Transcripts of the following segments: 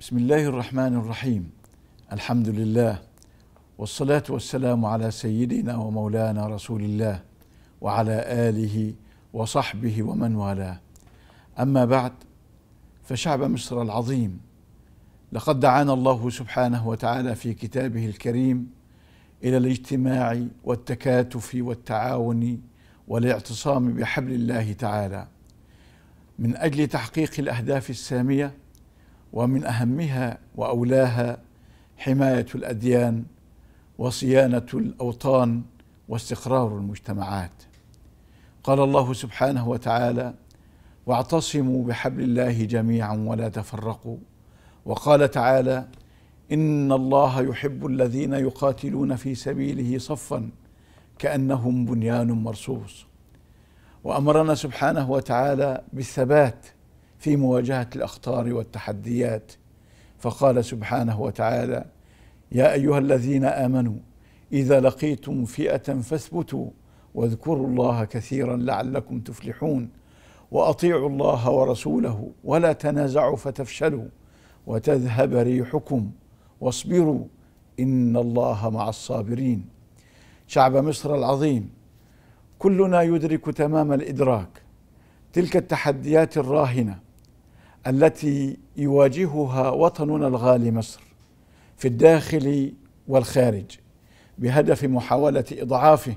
بسم الله الرحمن الرحيم الحمد لله والصلاة والسلام على سيدنا ومولانا رسول الله وعلى آله وصحبه ومن والاه أما بعد فشعب مصر العظيم لقد دعانا الله سبحانه وتعالى في كتابه الكريم إلى الاجتماع والتكاتف والتعاون والاعتصام بحبل الله تعالى من أجل تحقيق الأهداف السامية ومن اهمها واولاها حمايه الاديان وصيانه الاوطان واستقرار المجتمعات قال الله سبحانه وتعالى واعتصموا بحبل الله جميعا ولا تفرقوا وقال تعالى ان الله يحب الذين يقاتلون في سبيله صفا كانهم بنيان مرصوص وامرنا سبحانه وتعالى بالثبات في مواجهه الاخطار والتحديات فقال سبحانه وتعالى يا ايها الذين امنوا اذا لقيتم فئه فاثبتوا واذكروا الله كثيرا لعلكم تفلحون واطيعوا الله ورسوله ولا تنازعوا فتفشلوا وتذهب ريحكم واصبروا ان الله مع الصابرين شعب مصر العظيم كلنا يدرك تمام الادراك تلك التحديات الراهنه التي يواجهها وطننا الغالي مصر في الداخل والخارج بهدف محاوله اضعافه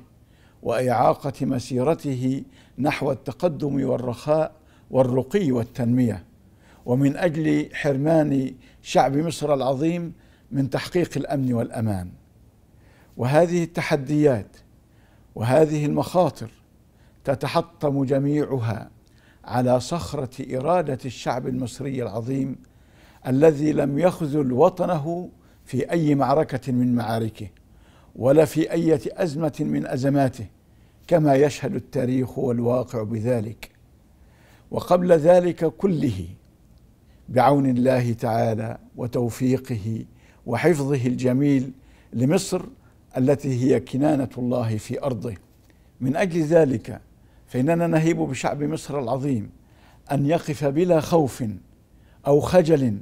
واعاقه مسيرته نحو التقدم والرخاء والرقي والتنميه ومن اجل حرمان شعب مصر العظيم من تحقيق الامن والامان وهذه التحديات وهذه المخاطر تتحطم جميعها على صخرة إرادة الشعب المصري العظيم الذي لم يخذل وطنه في أي معركة من معاركه ولا في أي أزمة من أزماته كما يشهد التاريخ والواقع بذلك وقبل ذلك كله بعون الله تعالى وتوفيقه وحفظه الجميل لمصر التي هي كنانة الله في أرضه من أجل ذلك فإننا نهيب بشعب مصر العظيم أن يقف بلا خوف أو خجل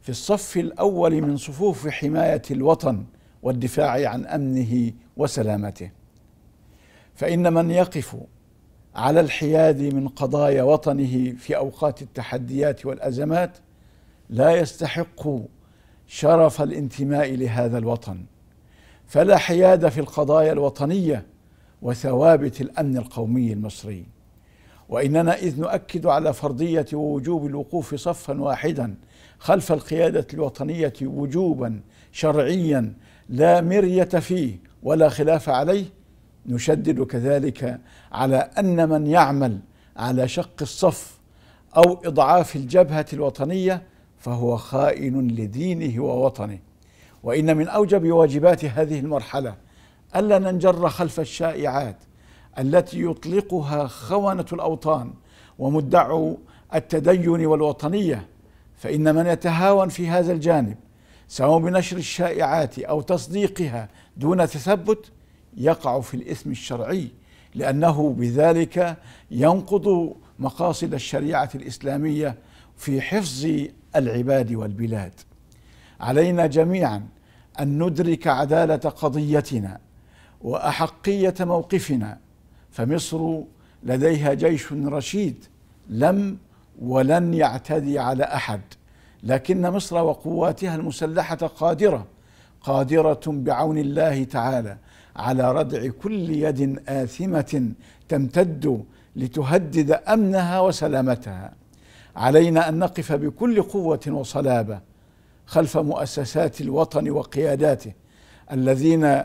في الصف الأول من صفوف حماية الوطن والدفاع عن أمنه وسلامته فإن من يقف على الحياد من قضايا وطنه في أوقات التحديات والأزمات لا يستحق شرف الانتماء لهذا الوطن فلا حياد في القضايا الوطنيه وثوابت الامن القومي المصري واننا اذ نؤكد على فرضيه ووجوب الوقوف صفا واحدا خلف القياده الوطنيه وجوبا شرعيا لا مريه فيه ولا خلاف عليه نشدد كذلك على ان من يعمل على شق الصف او اضعاف الجبهه الوطنيه فهو خائن لدينه ووطنه وان من اوجب واجبات هذه المرحله ألا ننجر خلف الشائعات التي يطلقها خونة الأوطان ومدعو التدين والوطنية فإن من يتهاون في هذا الجانب سواء بنشر الشائعات أو تصديقها دون تثبت يقع في الإثم الشرعي لأنه بذلك ينقض مقاصد الشريعة الإسلامية في حفظ العباد والبلاد علينا جميعا أن ندرك عدالة قضيتنا واحقيه موقفنا فمصر لديها جيش رشيد لم ولن يعتدي على احد لكن مصر وقواتها المسلحه قادره قادره بعون الله تعالى على ردع كل يد اثمه تمتد لتهدد امنها وسلامتها علينا ان نقف بكل قوه وصلابه خلف مؤسسات الوطن وقياداته الذين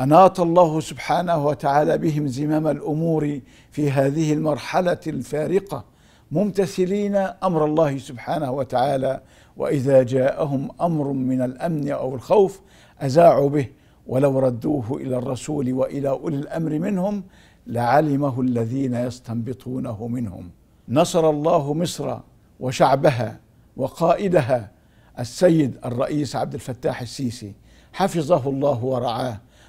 أناط الله سبحانه وتعالى بهم زمام الأمور في هذه المرحلة الفارقة ممتثلين أمر الله سبحانه وتعالى وإذا جاءهم أمر من الأمن أو الخوف أزاعوا به ولو ردوه إلى الرسول وإلى أولي الأمر منهم لعلمه الذين يستنبطونه منهم نصر الله مصر وشعبها وقائدها السيد الرئيس عبد الفتاح السيسي حفظه الله ورعاه